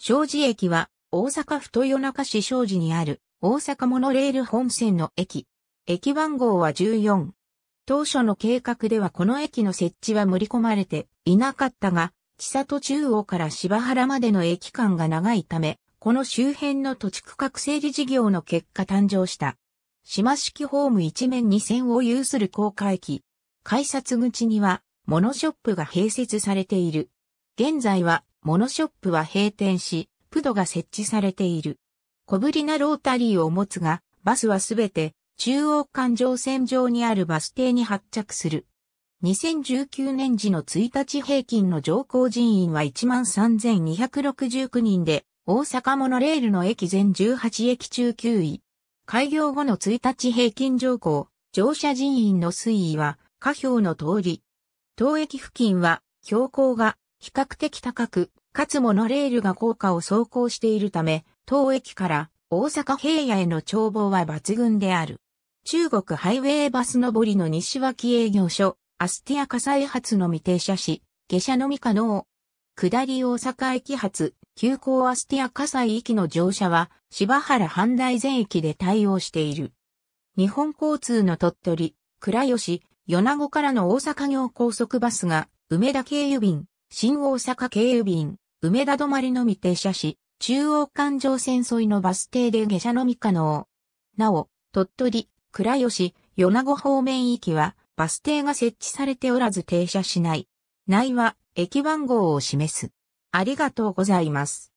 庄司駅は、大阪府豊中市庄司にある、大阪モノレール本線の駅。駅番号は14。当初の計画ではこの駅の設置は盛り込まれていなかったが、千里中央から芝原までの駅間が長いため、この周辺の土地区画整理事業の結果誕生した。島式ホーム一面二線を有する高架駅。改札口には、モノショップが併設されている。現在は、モノショップは閉店し、プドが設置されている。小ぶりなロータリーを持つが、バスはすべて中央環状線上にあるバス停に発着する。2019年時の1日平均の乗降人員は13,269人で、大阪モノレールの駅全18駅中9位。開業後の1日平均乗降、乗車人員の推移は、下表の通り。当駅付近は標高が比較的高く、かつモノレールが高架を走行しているため、当駅から大阪平野への眺望は抜群である。中国ハイウェイバス上りの西脇営業所、アスティア火災発の未停車し、下車のみ可能。下り大阪駅発、急行アスティア火災きの乗車は、柴原阪大全駅で対応している。日本交通の鳥取、倉吉、米子からの大阪行高速バスが、梅田経由便、新大阪経由便、梅田止まりのみ停車し、中央環状線沿いのバス停で下車のみ可能。なお、鳥取、倉吉、米子方面行きは、バス停が設置されておらず停車しない。内は、駅番号を示す。ありがとうございます。